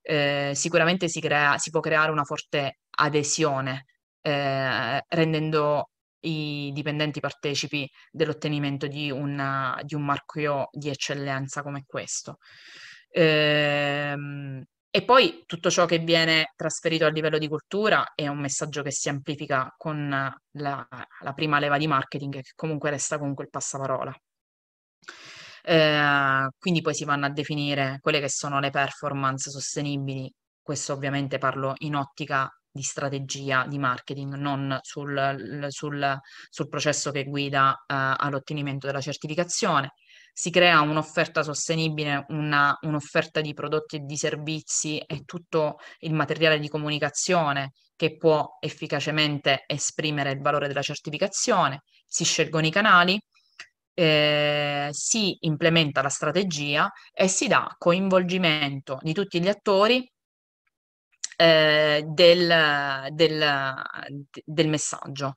Eh, sicuramente si, crea, si può creare una forte adesione eh, rendendo i dipendenti partecipi dell'ottenimento di, una, di un marchio di eccellenza come questo. Eh, e poi tutto ciò che viene trasferito a livello di cultura è un messaggio che si amplifica con la, la prima leva di marketing che comunque resta comunque il passaparola. Eh, quindi poi si vanno a definire quelle che sono le performance sostenibili. Questo ovviamente parlo in ottica di strategia di marketing, non sul, sul, sul processo che guida eh, all'ottenimento della certificazione si crea un'offerta sostenibile, una, un'offerta di prodotti e di servizi e tutto il materiale di comunicazione che può efficacemente esprimere il valore della certificazione, si scelgono i canali, eh, si implementa la strategia e si dà coinvolgimento di tutti gli attori eh, del, del, del messaggio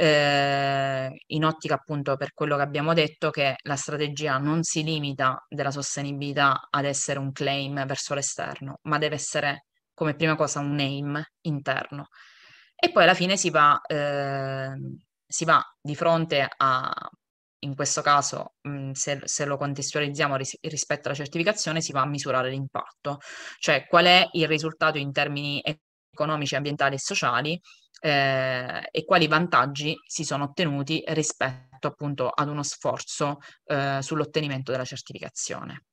eh, in ottica appunto per quello che abbiamo detto che la strategia non si limita della sostenibilità ad essere un claim verso l'esterno, ma deve essere come prima cosa un aim interno. E poi alla fine si va, eh, si va di fronte a, in questo caso, mh, mhmm, se, se, lo contestualizziamo ris- rispetto alla certificazione, si va a misurare l'impatto, cioè qual è il risultato in termini economici, ambientali e sociali eh, e quali vantaggi si sono ottenuti rispetto appunto ad uno sforzo eh, sull'ottenimento della certificazione.